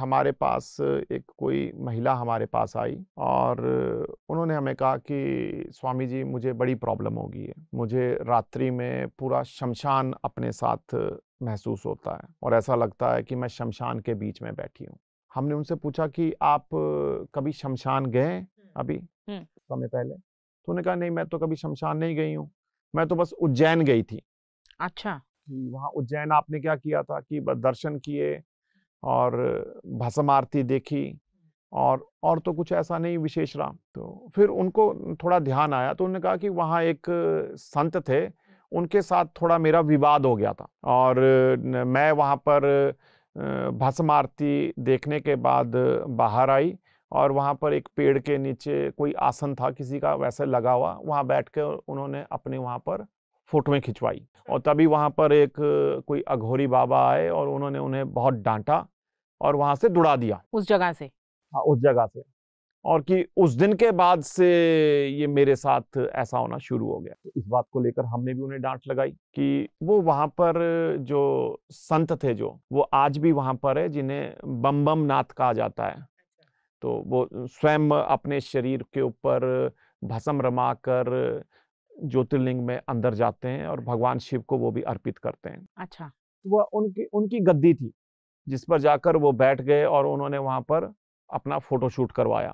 हमारे पास एक कोई महिला हमारे पास आई और उन्होंने हमें कहा कि स्वामी जी मुझे बड़ी प्रॉब्लम होगी है मुझे रात्रि में पूरा शमशान अपने साथ महसूस होता है और ऐसा लगता है कि मैं शमशान के बीच में बैठी हूँ हमने उनसे पूछा कि आप कभी शमशान गए अभी समय पहले तो उन्होंने कहा नहीं मैं तो कभी शमशान नहीं गई हूँ मैं तो बस उज्जैन गई थी अच्छा वहाँ उज्जैन आपने क्या किया था कि बस दर्शन किए और भस्म आरती देखी और और तो कुछ ऐसा नहीं विशेष रहा तो फिर उनको थोड़ा ध्यान आया तो उन्होंने कहा कि वहाँ एक संत थे उनके साथ थोड़ा मेरा विवाद हो गया था और मैं वहाँ पर भस्म आरती देखने के बाद बाहर आई और वहाँ पर एक पेड़ के नीचे कोई आसन था किसी का वैसे लगा हुआ वहाँ बैठ कर उन्होंने अपने वहाँ पर फोटोएं खिंचवाई हाँ। और तभी वहाँ पर एक कोई अघोरी बाबा आए और उन्होंने उन्हें बहुत डांटा और वहाँ से दुड़ा दिया उस जगह से हाँ उस जगह से और कि उस दिन के बाद से ये मेरे साथ ऐसा होना शुरू हो गया तो इस बात को लेकर हमने भी उन्हें डांट लगाई कि वो वहाँ पर जो संत थे जो वो आज भी वहाँ पर है जिन्हें बम बम नाथ कहा जाता है अच्छा। तो वो स्वयं अपने शरीर के ऊपर भस्म रमा कर ज्योतिर्लिंग में अंदर जाते हैं और भगवान शिव को वो भी अर्पित करते हैं अच्छा वह उनकी उनकी गद्दी थी जिस पर जाकर वो बैठ गए और उन्होंने वहां पर अपना फोटोशूट करवाया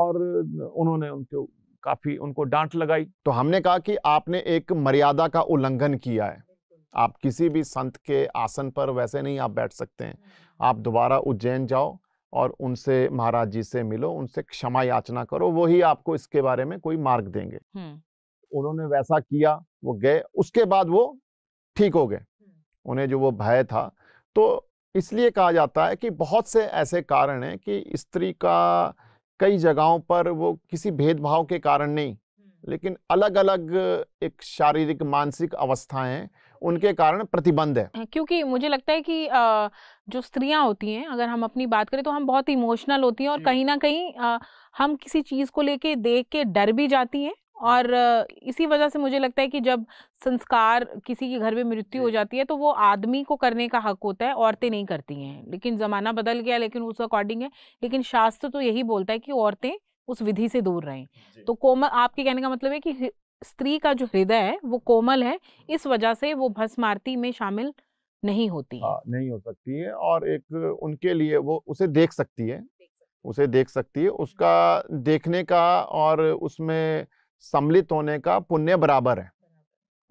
और उन्होंने उनको काफी उनको डांट लगाई तो हमने कहा कि आपने एक मर्यादा का उल्लंघन किया है आप किसी भी संत के आसन पर वैसे नहीं आप बैठ सकते हैं आप दोबारा उज्जैन जाओ और उनसे महाराज जी से मिलो उनसे क्षमा याचना करो वही आपको इसके बारे में कोई मार्ग देंगे उन्होंने वैसा किया वो गए उसके बाद वो ठीक हो गए उन्हें जो वो भय था तो इसलिए कहा जाता है कि बहुत से ऐसे कारण हैं कि स्त्री का कई जगहों पर वो किसी भेदभाव के कारण नहीं लेकिन अलग अलग एक शारीरिक मानसिक अवस्थाएं उनके कारण प्रतिबंध है क्योंकि मुझे लगता है कि जो स्त्रियां होती हैं अगर हम अपनी बात करें तो हम बहुत इमोशनल होती हैं और कहीं ना कहीं हम किसी चीज़ को लेके देख के डर भी जाती हैं और इसी वजह से मुझे लगता है कि जब संस्कार किसी के घर में मृत्यु हो जाती है तो वो आदमी को करने का हक होता है औरतें नहीं करती हैं लेकिन ज़माना बदल गया लेकिन उस अकॉर्डिंग है लेकिन शास्त्र तो यही बोलता है कि औरतें उस विधि से दूर रहें तो कोमल आपके कहने का मतलब है कि स्त्री का जो हृदय है वो कोमल है इस वजह से वो भस्म आरती में शामिल नहीं होती आ, हाँ, नहीं हो सकती है और एक उनके लिए वो उसे देख सकती है उसे देख सकती है उसका देखने का और उसमें सम्मिलित होने का पुण्य बराबर है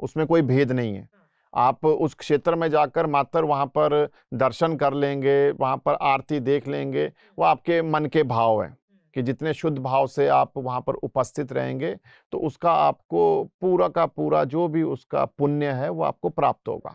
उसमें कोई भेद नहीं है हाँ। आप उस क्षेत्र में जाकर मात्र वहाँ पर दर्शन कर लेंगे वहाँ पर आरती देख लेंगे वो हम्म। आपके मन के भाव हैं हम्म। कि जितने शुद्ध भाव से आप वहाँ पर उपस्थित रहेंगे तो उसका आपको पूरा का पूरा जो भी उसका पुण्य है वो आपको प्राप्त होगा